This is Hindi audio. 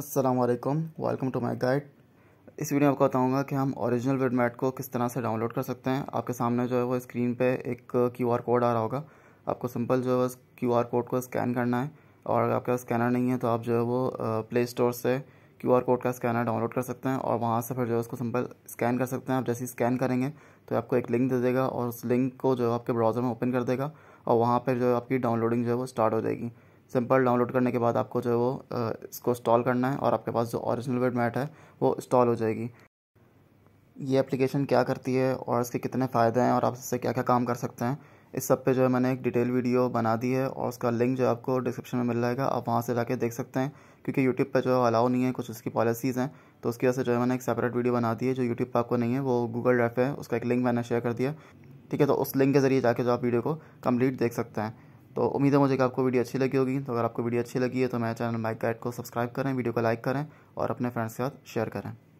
अस्सलाम वालेकुम वेलकम टू माय गाइड इस वीडियो में आपको बताऊंगा कि हम ओरिजिनल वेडमेट को किस तरह से डाउनलोड कर सकते हैं आपके सामने जो है वो स्क्रीन पे एक क्यूआर कोड आ रहा होगा आपको सिंपल जो है क्यूआर कोड को स्कैन करना है और अगर आपके पास स्कैनर नहीं है तो आप जो है वो प्ले स्टोर से क्यू कोड का स्कैनर डाउनलोड कर सकते हैं और वहाँ से फिर जो है उसको सिंपल स्कैन कर सकते हैं आप जैसे ही स्कैन करेंगे तो आपको एक लिंक दे देगा और उस लिंक को जो है आपके ब्राउज़र में ओपन कर देगा और वहाँ पर जो है आपकी डाउनलोडिंग जो है वो स्टार्ट हो जाएगी सिंपल डाउनलोड करने के बाद आपको जो है वो इसको इंस्टॉल करना है और आपके पास जो ओरिजिनल वेड मैट है वो इंस्टॉल हो जाएगी ये एप्लीकेशन क्या करती है और इसके कितने फ़ायदे हैं और आप इससे क्या क्या काम कर सकते हैं इस सब पे जो है मैंने एक डिटेल वीडियो बना दी है और उसका लिंक जो आपको डिस्क्रिप्शन में मिल जाएगा आप वहाँ से जाके देख सकते हैं क्योंकि यूट्यूब पर जो अलाउ नहीं है कुछ उसकी पॉलिसीज़ हैं तो उसकी वजह से जो है मैंने एक सेपरेट वीडियो बना दी है जो यूट्यूब पर आपको नहीं है वो गूगल ड्राइव है उसका एक लिंक मैंने शेयर कर दिया ठीक है तो उस लिंक के ज़रिए जाके जो आप वीडियो को कम्प्लीट देख सकते हैं तो उम्मीद है मुझे कि आपको वीडियो अच्छी लगी होगी तो अगर आपको वीडियो अच्छी लगी है तो मेरे चैनल माइक गाइड को सब्सक्राइब करें वीडियो को लाइक करें और अपने फ्रेंड्स के साथ शेयर करें